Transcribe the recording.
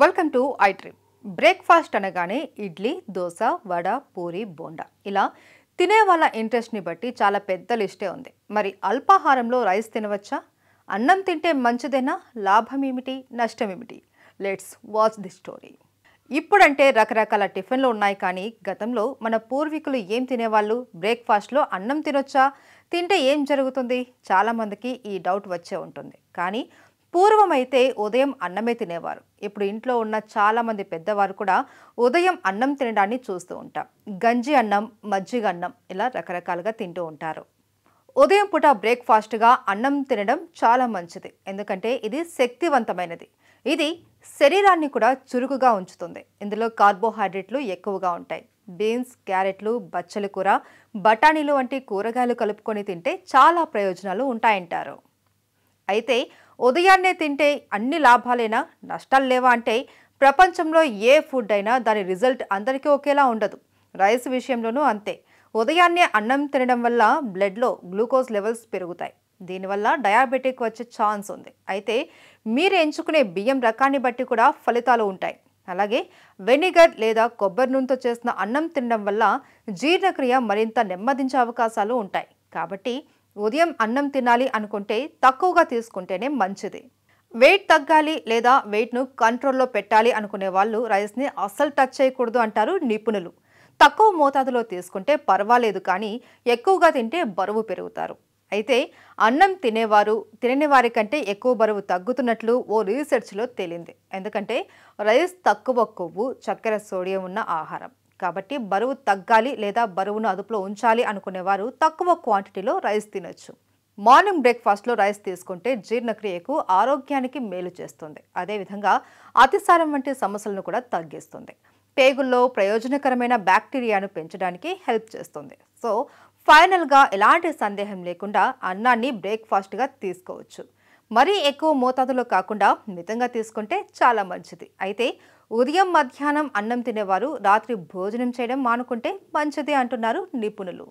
welcome to I dream breakfast అనగానే ఇడ్లీ దోశ వడ పూరి బోండా ఇలా తినే వాళ్ళ ఇంట్రెస్ట్ని బట్టి చాలా పెద్ద లిస్టే ఉంది మరి అల్పాహారంలో రైస్ తినవచ్చా అన్నం తింటే మంచిదేనా లాభం ఏమిటి నష్టం ఏమిటి లెట్స్ వాచ్ ది స్టోరీ ఇప్పుడంటే రకరకాల టిఫిన్లు ఉన్నాయి కానీ గతంలో మన పూర్వీకులు ఏం తినేవాళ్ళు బ్రేక్ఫాస్ట్లో అన్నం తినొచ్చా తింటే ఏం జరుగుతుంది చాలామందికి ఈ డౌట్ వచ్చే ఉంటుంది కానీ పూర్వమైతే ఉదయం అన్నమే తినేవారు ఇప్పుడు ఇంట్లో ఉన్న చాలామంది పెద్దవారు కూడా ఉదయం అన్నం తినడాన్ని చూస్తూ ఉంటాం గంజి అన్నం మజ్జిగ అన్నం ఇలా రకరకాలుగా తింటూ ఉంటారు ఉదయం పూట బ్రేక్ఫాస్ట్గా అన్నం తినడం చాలా మంచిది ఎందుకంటే ఇది శక్తివంతమైనది ఇది శరీరాన్ని కూడా చురుకుగా ఉంచుతుంది ఇందులో కార్బోహైడ్రేట్లు ఎక్కువగా ఉంటాయి బీన్స్ క్యారెట్లు బచ్చల కూర బఠానీలు వంటి కూరగాయలు కలుపుకొని తింటే చాలా ప్రయోజనాలు ఉంటాయంటారు అయితే ఉదయాన్నే తింటే అన్ని లాభాలైనా నష్టాలు లేవా అంటే ప్రపంచంలో ఏ ఫుడ్ అయినా దాని రిజల్ట్ అందరికీ ఒకేలా ఉండదు రైస్ విషయంలోనూ అంతే ఉదయాన్నే అన్నం తినడం వల్ల బ్లడ్లో గ్లూకోజ్ లెవెల్స్ పెరుగుతాయి దీనివల్ల డయాబెటిక్ వచ్చే ఛాన్స్ ఉంది అయితే మీరు ఎంచుకునే బియ్యం రకాన్ని బట్టి కూడా ఫలితాలు ఉంటాయి అలాగే వెనిగర్ లేదా కొబ్బరి నూనెతో చేసిన అన్నం తినడం వల్ల జీర్ణక్రియ మరింత నెమ్మదించే అవకాశాలు ఉంటాయి కాబట్టి ఉదయం అన్నం తినాలి అనుకుంటే తక్కువగా తీసుకుంటేనే మంచిది వెయిట్ తగ్గాలి లేదా వెయిట్ను కంట్రోల్లో పెట్టాలి అనుకునే వాళ్ళు రైస్ని అస్సలు టచ్ చేయకూడదు అంటారు నిపుణులు తక్కువ మోతాదులో తీసుకుంటే పర్వాలేదు కానీ ఎక్కువగా తింటే బరువు పెరుగుతారు అయితే అన్నం తినేవారు తినని వారి కంటే ఎక్కువ బరువు తగ్గుతున్నట్లు ఓ రీసెర్చ్లో తేలింది ఎందుకంటే రైస్ తక్కువ కొవ్వు చక్కెర సోడియం ఉన్న ఆహారం కాబట్టి బరువు తగ్గాలి లేదా బరువును అదుపులో ఉంచాలి అనుకునేవారు తక్కువ క్వాంటిటీలో రైస్ తినొచ్చు మార్నింగ్ బ్రేక్ఫాస్ట్లో రైస్ తీసుకుంటే జీర్ణక్రియకు ఆరోగ్యానికి మేలు చేస్తుంది అదేవిధంగా అతిసారం వంటి సమస్యలను కూడా తగ్గిస్తుంది పేగుల్లో ప్రయోజనకరమైన బ్యాక్టీరియాను పెంచడానికి హెల్ప్ చేస్తుంది సో ఫైనల్గా ఎలాంటి సందేహం లేకుండా అన్నాన్ని బ్రేక్ఫాస్ట్గా తీసుకోవచ్చు మరీ ఎక్కువ మోతాదులో కాకుండా మితంగా తీసుకుంటే చాలా మంచిది అయితే ఉదయం మధ్యాహ్నం అన్నం తినేవారు రాత్రి భోజనం చేయడం మానుకుంటే మంచిది అంటున్నారు నిపుణులు